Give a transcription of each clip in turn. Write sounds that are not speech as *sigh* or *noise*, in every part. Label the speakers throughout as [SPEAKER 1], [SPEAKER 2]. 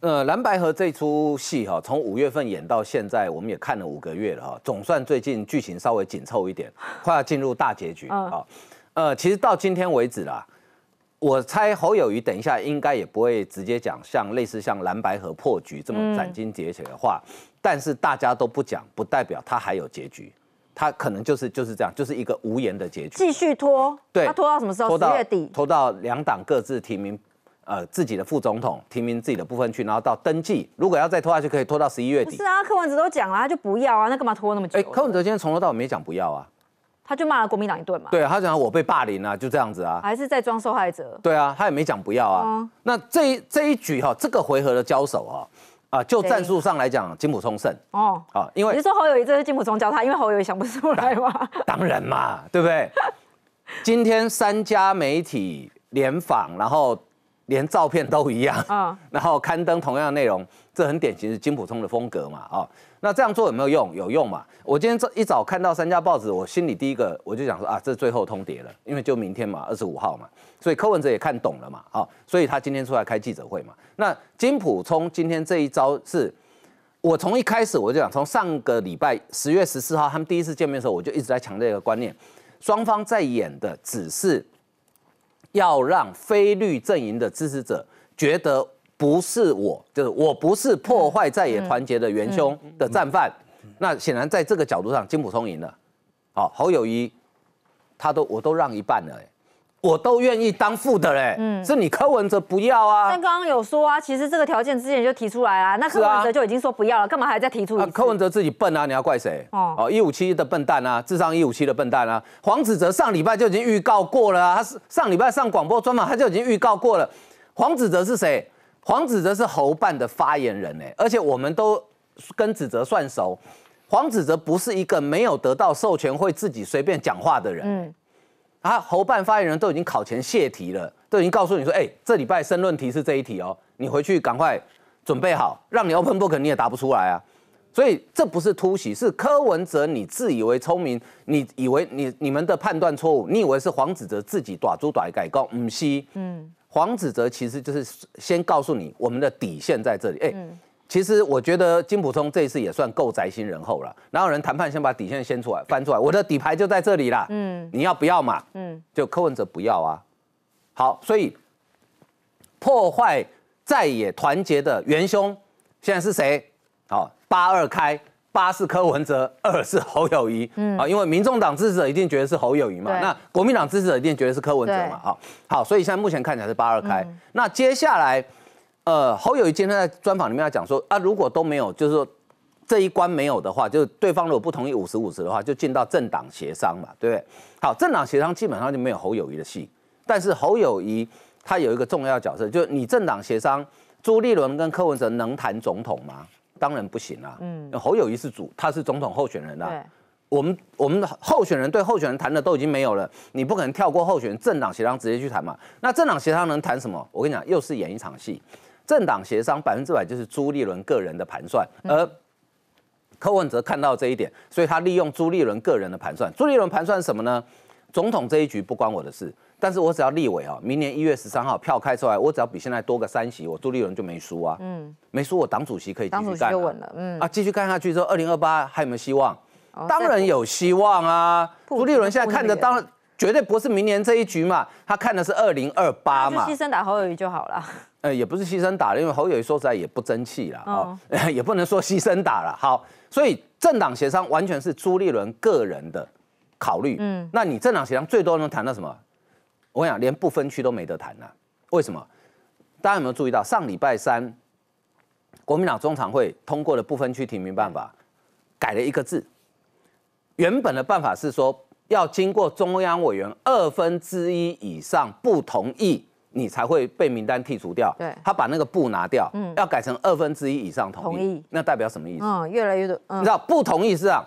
[SPEAKER 1] 呃，蓝白河这出戏哈，从五月份演到现在，我们也看了五个月了哈，总算最近剧情稍微紧凑一点，快要进入大结局啊。呃，其实到今天为止啦，我猜侯友谊等一下应该也不会直接讲像类似像蓝白河破局这么斩金截铁的话，但是大家都不讲，不代表他还有结局，他可能就是就是这样，就是一个无言的结局，继
[SPEAKER 2] 续拖，对，拖到什么时候？拖到月
[SPEAKER 1] 底，拖到两党各自提名。呃，自己的副总统提名自己的部分去，然后到登记，如果要再拖下去，可以拖到十一月底。不是
[SPEAKER 2] 啊，柯文哲都讲了，他就不要啊，那干嘛拖那么久？哎，柯
[SPEAKER 1] 文哲今天从头到尾没讲不要啊，
[SPEAKER 2] 他就骂了国民党一顿嘛。对
[SPEAKER 1] 啊，他讲我被霸凌啊，就这样子啊。还
[SPEAKER 2] 是在装受害者？
[SPEAKER 1] 对啊，他也没讲不要啊。那这这一局哈，这个回合的交手啊，啊，就战术上来讲，金普充胜。哦，好，因为你说
[SPEAKER 2] 侯友谊这是金普充教他，因为侯友谊想不出来嘛。
[SPEAKER 1] 当然嘛，对不对？今天三家媒体联访，然后。连照片都一样啊，*laughs* 然后刊登同样的内容，这很典型是金普通的风格嘛啊，那这样做有没有用？有用嘛？我今天这一早看到三家报纸，我心里第一个我就想说啊，这最后通牒了，因为就明天嘛，二十五号嘛，所以柯文哲也看懂了嘛啊，所以他今天出来开记者会嘛。那金普通今天这一招是，我从一开始我就讲，从上个礼拜十月十四号他们第一次见面的时候，我就一直在强调一个观念，双方在演的只是。要让非绿阵营的支持者觉得不是我，就是我不是破坏在野团结的元凶的战犯。那显然在这个角度上，金普通赢了。好，侯友谊，他都我都让一半了。哎。我都愿意当副的嘞，嗯，是你柯文哲不要啊？但刚刚有说啊，其实这个条件之
[SPEAKER 2] 前就提出来啊，那柯文哲
[SPEAKER 1] 就已经说不要了，干嘛还在提出？柯文哲自己笨啊，你要怪谁？哦一五七的笨蛋啊，智商一五七的笨蛋啊。黄子哲上礼拜就已经预告过了啊，他是上礼拜上广播专访，他就已经预告过了。黄子哲是谁？黄子哲是侯办的发言人呢，而且我们都跟子哲算熟，黄子哲不是一个没有得到授权会自己随便讲话的人，嗯。啊，侯办发言人都已经考前泄题了，都已经告诉你说，哎，这礼拜申论题是这一题哦，你回去赶快准备好，让你 open book 你也答不出来啊。所以这不是突袭，是柯文哲你自以为聪明，你以为你你们的判断错误，你以为是黄子哲自己短租短改，告，唔是，嗯，黄子哲其实就是先告诉你我们的底线在这里，哎。其实我觉得金普通这一次也算够宅心仁厚了。然有人谈判先把底线先出来翻出来？我的底牌就在这里啦。嗯，你要不要嘛？嗯，就柯文哲不要啊。好，所以破坏在野团结的元凶现在是谁？好，八二开，八是柯文哲，二是侯友谊。嗯，啊，因为民众党支持者一定觉得是侯友谊嘛，那国民党支持者一定觉得是柯文哲嘛。啊，好，所以现在目前看起来是八二开。那接下来。呃，侯友谊今天在专访里面讲说，啊，如果都没有，就是说这一关没有的话，就是对方如果不同意五十五十的话，就进到政党协商嘛，对不对？好，政党协商基本上就没有侯友谊的戏。但是侯友谊他有一个重要角色，就是你政党协商，朱立伦跟柯文哲能谈总统吗？当然不行啊。嗯，侯友谊是主，他是总统候选人啊。我们我们的候选人对候选人谈的都已经没有了，你不可能跳过候选人政党协商直接去谈嘛。那政党协商能谈什么？我跟你讲，又是演一场戏。政党协商百分之百就是朱立伦个人的盘算，而柯文哲看到这一点，所以他利用朱立伦个人的盘算。朱立伦盘算什么呢？总统这一局不关我的事，但是我只要立委啊，明年一月十三号票开出来，我只要比现在多个三席，我朱立伦就没输啊。嗯，没输我党主席可以继续干。稳了。嗯，啊，继续干下去之后，二零二八还有没有希望？当然有希望啊。朱立伦现在看着当。绝对不是明年这一局嘛，他看的是二零二八嘛。牺牲
[SPEAKER 2] 打侯友谊就好了。
[SPEAKER 1] 呃，也不是牺牲打了，因为侯友谊说实在也不争气了啊，*laughs* 也不能说牺牲打了。好，所以政党协商完全是朱立伦个人的考虑。嗯，那你政党协商最多能谈到什么？我跟你讲，连不分区都没得谈了。为什么？大家有没有注意到上礼拜三国民党中常会通过了不分区提名办法改了一个字？原本的办法是说。要经过中央委员二分之一以上不同意，你才会被名单剔除掉。对，他把那个“不”拿掉，嗯，要改成二分之一以上同意，那代表什么意思？
[SPEAKER 2] 嗯，越来越多。你知道
[SPEAKER 1] 不同意是啊，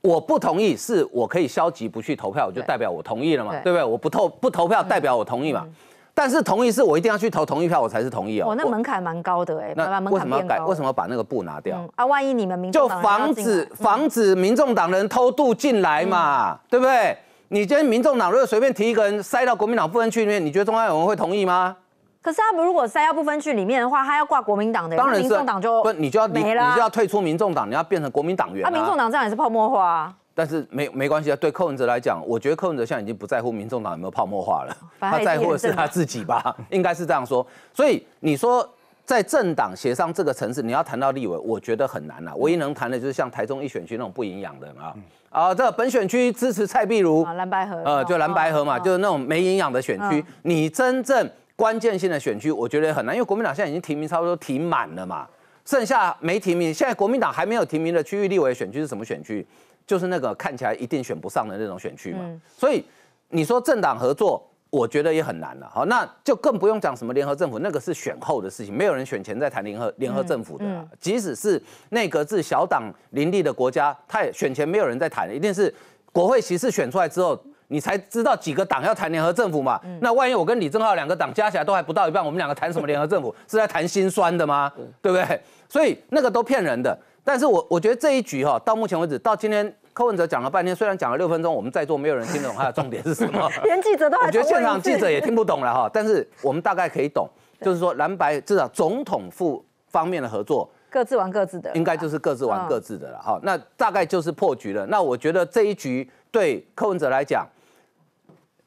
[SPEAKER 1] 我不同意是我可以消极不去投票，我就代表我同意了嘛，对不对？我不投不投票代表我同意嘛。但是同意是，我一定要去投同意票，我才是同意哦。我
[SPEAKER 2] 那门槛蛮高的哎，那为什么改？
[SPEAKER 1] 为什么要把那个布拿掉？
[SPEAKER 2] 啊，万一你们民就防止
[SPEAKER 1] 防止民众党的人偷渡进来嘛，对不对？你今天民众党如果随便提一个人塞到国民党不分区里面，你觉得中央委员会同意吗？
[SPEAKER 2] 可是他如果塞到不分区里面的话，他要挂国民党的，当然，是民众党就不，你就要你你就要退
[SPEAKER 1] 出民众党，你要变成国民党员。那民众
[SPEAKER 2] 党这样也是泡沫化。
[SPEAKER 1] 但是没没关系啊，对柯文哲来讲，我觉得柯文哲现在已经不在乎民众党有没有泡沫化了，他在乎的是他自己吧，*laughs* 应该是这样说。所以你说在政党协商这个层次，你要谈到立委，我觉得很难了。唯一能谈的就是像台中一选区那种不营养的啊啊这本选区支持蔡壁如蓝白河，呃，就蓝白河嘛，就是那种没营养的选区。你真正关键性的选区，我觉得很难，因为国民党现在已经提名差不多提满了嘛，剩下没提名。现在国民党还没有提名的区域立委选区是什么选区？就是那个看起来一定选不上的那种选区嘛，所以你说政党合作，我觉得也很难了。好，那就更不用讲什么联合政府，那个是选后的事情，没有人选前在谈联合联合政府的。即使是内阁制小党林立的国家，他也选前没有人在谈，一定是国会席次选出来之后，你才知道几个党要谈联合政府嘛。那万一我跟李正浩两个党加起来都还不到一半，我们两个谈什么联合政府？是在谈心酸的吗？对不对？所以那个都骗人的。但是我我觉得这一局哈，到目前为止，到今天柯文哲讲了半天，虽然讲了六分钟，我们在座没有人听得懂他的重点是什么，*laughs*
[SPEAKER 2] 连记者都我觉得现场记者也听不
[SPEAKER 1] 懂了哈。但是我们大概可以懂，就是说蓝白至少总统府方面的合作，
[SPEAKER 2] 各自玩各自的，应
[SPEAKER 1] 该就是各自玩各自的了。哦。那大概就是破局了。那我觉得这一局对柯文哲来讲。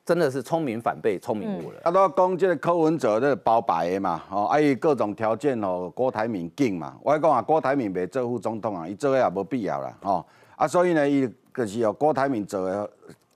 [SPEAKER 3] 真的是聪明反被聪明误了。啊、都讲这个柯文哲咧包白的嘛，吼，啊伊各种条件哦，郭台铭进嘛。我讲啊，郭台铭袂做副总统啊，伊做个也无必要啦，吼。啊，所以呢，伊就是哦，郭台铭做的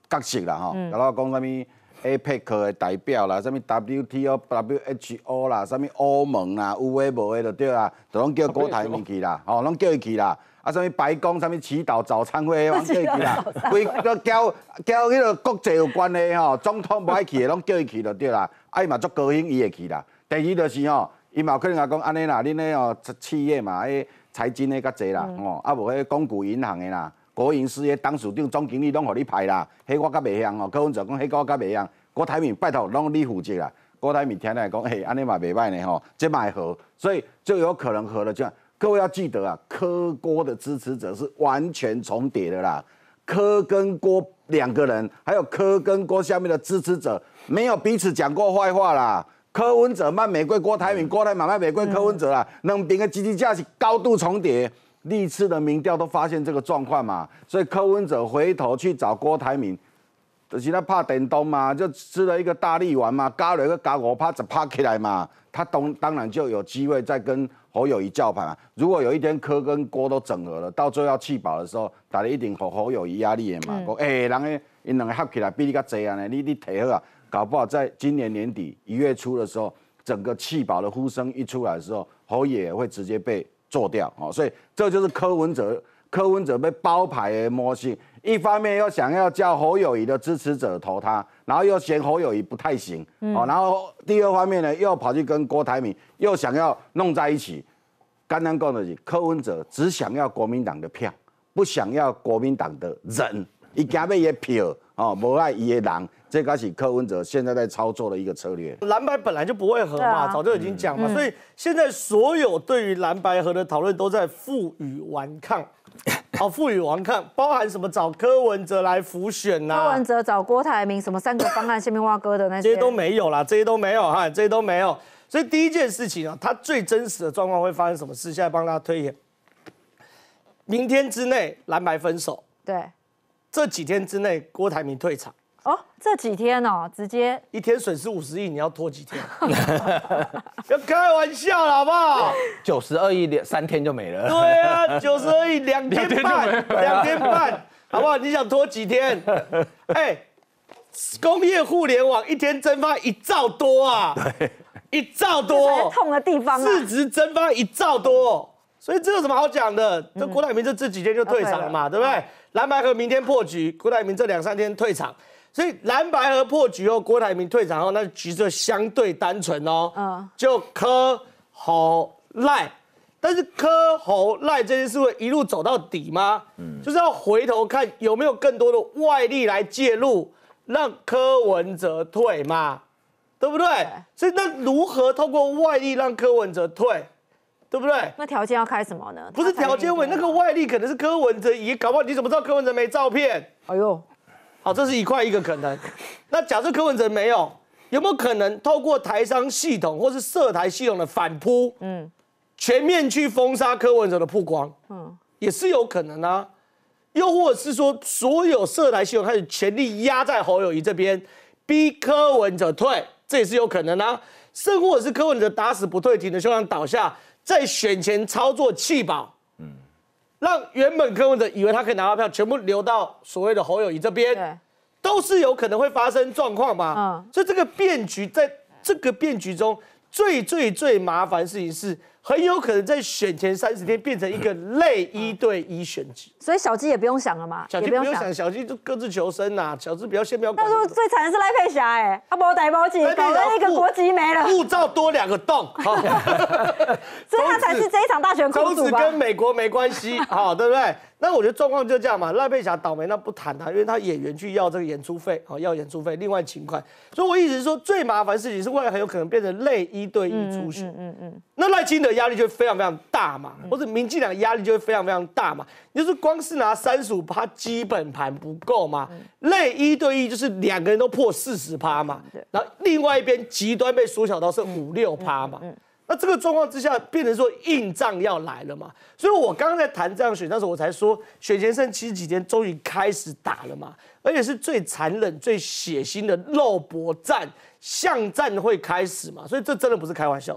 [SPEAKER 3] 角色啦，吼。然后讲什么 APEC 的代表啦，什么 WTO、WHO 啦，什么欧盟啦，有诶无诶就对啦，就拢叫郭台铭去啦，*laughs* 吼，拢叫伊去啦。啊，什物白宫，什物祈祷早餐会，*laughs* 叫伊去啦，规个交交迄个国际有关系吼，总统无爱去的，拢叫伊去就对啦。啊，伊嘛，足高兴，伊会去啦。第二就是吼，伊嘛可能也讲安尼啦，恁迄哦，企业嘛，迄财经的较济啦，吼，啊无迄光谷银行的啦，国营事业董事长、总经理拢互你派啦。迄我较未晓吼，柯文哲讲，个我较未晓，郭台铭拜托拢你负责啦。郭台铭听来讲，嘿，安尼嘛未歹呢吼，即会好，所以就有可能合了就。各位要记得啊，柯郭的支持者是完全重叠的啦，柯跟郭两个人，还有柯跟郭下面的支持者，没有彼此讲过坏话啦。柯文哲卖玫瑰，郭台铭郭台铭卖玫瑰，柯文哲啊，两边的支持架是高度重叠，历次的民调都发现这个状况嘛，所以柯文哲回头去找郭台铭，是他怕顶东嘛，就吃了一个大力丸嘛，加了一个加五怕就趴起来嘛，他当当然就有机会再跟。侯友谊叫板啊！如果有一天柯跟郭都整合了，到最后要弃保的时候，打了一顶侯侯友谊压力也蛮高。哎，人后因两个合起来比你个谁呢？你你好啊，搞不好在今年年底一月初的时候，整个弃保的呼声一出来的时候，侯也会直接被做掉啊！所以这就是柯文哲。柯文哲被包牌而摸性，一方面又想要叫侯友谊的支持者投他，然后又嫌侯友谊不太行哦，然后第二方面呢，又跑去跟郭台铭又想要弄在一起，刚刚够能够。柯文哲只想要国民党的票，不想要国民党的人，伊加要伊的票哦，无爱伊的人，这个是柯文哲现在在操作的一个策略。
[SPEAKER 2] 蓝白本来就不会合嘛，早就已经讲了，所以现在所有对于蓝白合的讨论都在负隅顽抗。哦，傅予王看包含什么？找柯文哲来辅选呐？柯文哲找郭台铭什么三个方案？下面挖哥的那些，这些都没有啦，这些都没有哈，这些都没有。所以第一件事情啊，他最真实的状况会发生什么事？现在帮大家推演，明天之内蓝白分手，对，这几天之内郭台铭退场。哦，这几天哦，直接一天损失五十亿，你要拖几天？*laughs* 要开玩笑了，好不好？
[SPEAKER 1] 九十二亿两三天就没了。对啊，九十
[SPEAKER 2] 二亿 *laughs* 两天半，两天半，好不好？你想拖几天？*laughs* 哎，工业互联网一天蒸发一兆多啊，一兆多痛的地方啊，市值蒸发一兆多，所以这有什么好讲的？这郭台铭这这几天就退场了嘛，对不对？蓝白河明天破局，郭台铭这两三天退场。所以蓝白和破局后，郭台铭退场后，那局就相对单纯哦。嗯，就柯侯赖，但是柯侯赖这件事会一路走到底吗？嗯，就是要回头看有没有更多的外力来介入，让柯文哲退嘛，对不对？所以那如何透过外力让柯文哲退，对不对？那条件要开什么呢？不是条件问，那个外力可能是柯文哲，也搞不好你怎么知道柯文哲没照片？哎呦。好，这是一块一个可能。那假设柯文哲没有，有没有可能透过台商系统或是社台系统的反扑，嗯，全面去封杀柯文哲的曝光，嗯，也是有可能啊。又或者是说，所有社台系统开始全力压在侯友谊这边，逼柯文哲退，这也是有可能啊。甚或者是柯文哲打死不退，庭的休想倒下，在选前操作弃保。让原本跟风者以为他可以拿到票，全部流到所谓的侯友谊这边，都是有可能会发生状况嘛？嗯，所以这个变局，在这个变局中最最最麻烦的事情是。很有可能在选前三十天变成一个类一对一选举，所以小鸡也不用想了嘛，小鸡不用想，小鸡就各自求生呐。小鸡不要先不要管。那时候最惨的是赖佩霞，哎，他把我逮包无籍，他一个国籍没了，护照多两个洞。好，*laughs* 所以他才是这一场大选公主。猴子跟美国没关系，好，对不对？那我觉得状况就这样嘛，赖佩霞倒霉那不谈啊，因为他演员去要这个演出费，好要演出费，另外勤款，所以我一直说最麻烦事情是未来很有可能变成累一对一出巡，嗯嗯嗯，那赖清德压力就非常非常大嘛，或者民进党压力就会非常非常大嘛，就是光是拿三十五趴基本盘不够嘛，累一对一就是两个人都破四十趴嘛，然后另外一边极端被缩小到是五六趴嘛。那这个状况之下，变成说硬仗要来了嘛？所以我刚刚在谈这样选战时候，我才说选前剩七十几天，终于开始打了嘛，而且是最残忍、最血腥的肉搏战、巷战会开始嘛？所以这真的不是开玩笑。